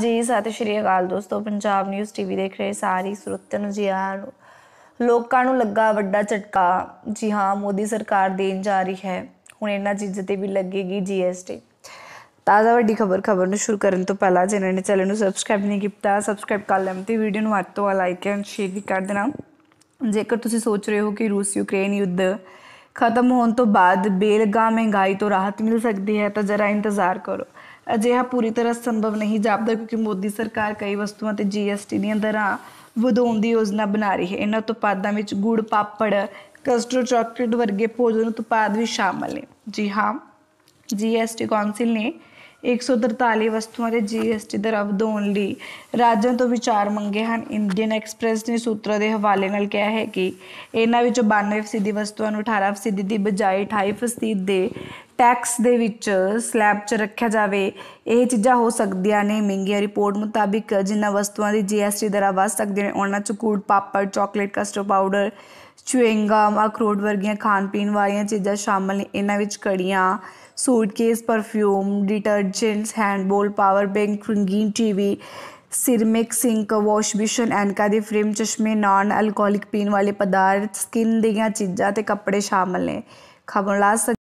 ਜੀ ਸਤਿ ਸ਼੍ਰੀ ਅਕਾਲ ਦੋਸਤੋ ਪੰਜਾਬ ਨਿਊਜ਼ ਟੀਵੀ ਦੇਖ ਰਹੇ ਸਾਰੀ ਸਰੋਤਿਆਂ ਨੂੰ ਜੀ ਆ ਲੋਕਾਂ ਨੂੰ ਲੱਗਾ ਵੱਡਾ ਝਟਕਾ ਜੀ ਹਾਂ ਮੋਦੀ ਸਰਕਾਰ ਦੇਣ ਜਾ ਰਹੀ ਹੈ ਹੁਣ ਇਹਨਾਂ ਚੀਜ਼ਾਂ ਤੇ ਵੀ ਲੱਗੇਗੀ ਜੀਐਸਟੀ ਤਾਜ਼ਾ ਵੱਡੀ ਖਬਰ ਖਬਰ ਨੂੰ ਸ਼ੁਰੂ ਕਰਨ ਤੋਂ ਪਹਿਲਾਂ ਜਿਨ੍ਹਾਂ ਨੇ ਚੈਨਲ ਨੂੰ ਸਬਸਕ੍ਰਾਈਬ ਨਹੀਂ ਕੀਤਾ ਸਬਸਕ੍ਰਾਈਬ ਕਰ ਲੈਣ ਤੇ ਵੀਡੀਓ ਨੂੰ ਵੱਧ ਤੋਂ ਵੱਧ ਲਾਈਕ ਐਂਡ ਸ਼ੇਅਰ ਵੀ ਕਰ ਦੇਣਾ ਜੇਕਰ ਤੁਸੀਂ ਸੋਚ ਰਹੇ ਹੋ ਕਿ ਰੂਸ ਯੂਕਰੇਨ ਯੁੱਧ ਖਤਮ ਹੋਣ ਤੋਂ ਬਾਅਦ ਬੇਲਗਾ ਮਹਿੰਗਾਈ ਤੋਂ ਰਾਹਤ ਮਿਲ ਸਕਦੀ ਹੈ ਤਾਂ ਜ਼ਰਾ ਇੰਤਜ਼ਾਰ ਕਰੋ ਅਜਿਹਾ ਪੂਰੀ ਤਰ੍ਹਾਂ ਸੰਭਵ ਨਹੀਂ ਜਾਪਦਾ ਕਿਉਂਕਿ ਮੋਦੀ ਸਰਕਾਰ ਕਈ ਵਸਤੂਆਂ ਤੇ ਜੀਐਸਟੀ ਦੀਆਂ ਦਰਾਂ ਵਧਾਉਣ ਦੀ ਯੋਜਨਾ ਬਣਾ ਰਹੀ ਹੈ ਇਹਨਾਂ ਉਤਪਾਦਾਂ ਵਿੱਚ ਗੁੜ ਪਾਪੜ ਕਸਟਰਡ ਚਾਕਲੇਟ ਵਰਗੇ ਭੋਜਨ ਉਤਪਾਦ ਵੀ ਸ਼ਾਮਲ ਨੇ ਜੀ ਹਾਂ ਜੀਐਸਟੀ ਕਾਉਂਸਲ ਨੇ 143 ਵਸਤੂਆਂ ਦੇ ਜੀਐਸਟੀ ਦਰ ਵਧਾਉਣ ਲਈ ਰਾਜਾਂ ਤੋਂ ਵਿਚਾਰ ਮੰਗੇ ਹਨ ਇੰਡੀਅਨ ਐਕਸਪ੍ਰੈਸ ਨੇ ਸੂਤਰਾਂ ਦੇ ਹਵਾਲੇ ਨਾਲ ਕਿਹਾ ਹੈ ਕਿ ਇਹਨਾਂ ਵਿੱਚੋਂ 92% ਦੀ ਵਸਤੂਆਂ ਨੂੰ 18% ਦੀ ਬਜਾਏ 28% ਦੇ ਟੈਕਸ ਦੇ ਵਿੱਚ ਸਲੈਬ 'ਚ ਰੱਖਿਆ ਜਾਵੇ ਇਹ ਚੀਜ਼ਾਂ ਹੋ ਸਕਦੀਆਂ ਨੇ ਮਹਿੰਗੀਆਂ ਰਿਪੋਰਟ ਮੁਤਾਬਿਕ ਜਿੰਨਾ ਵਸਤੂਆਂ ਦੀ ਜੀਐਸਟੀ ਦਰਾਂ ਵੱਧ ਸਕਦੇ ਨੇ ਉਹਨਾਂ 'ਚ ਕੂੜ papad chocolate custard powder chewing gum ਅਕਰੋਡ ਵਰਗੀਆਂ ਖਾਣ ਪੀਣ ਵਾਲੀਆਂ ਚੀਜ਼ਾਂ ਸ਼ਾਮਲ ਨੇ ਇਹਨਾਂ ਵਿੱਚ ਕੜੀਆਂ ਸੂਟਕੇਸ ਪਰਫਿਊਮ ਡਿਟਰਜੈਂਟਸ ਹੈਂਡਬੋਲ ਪਾਵਰ ਬੈਂਕ ਰੰਗੀਨ TV ceramic sink wash basin ਐਨਕਾ ਦੇ ਫਰੇਮ ਚਸ਼ਮੇ ਨਾਨ ਅਲਕੋਹਲਿਕ ਪੀਣ ਵਾਲੇ ਪਦਾਰਥ ਸਕਿਨ ਦੀਆਂ ਚੀਜ਼ਾਂ ਤੇ ਕੱਪੜੇ ਸ਼ਾਮਲ ਨੇ ਖਬਰ ਲਾ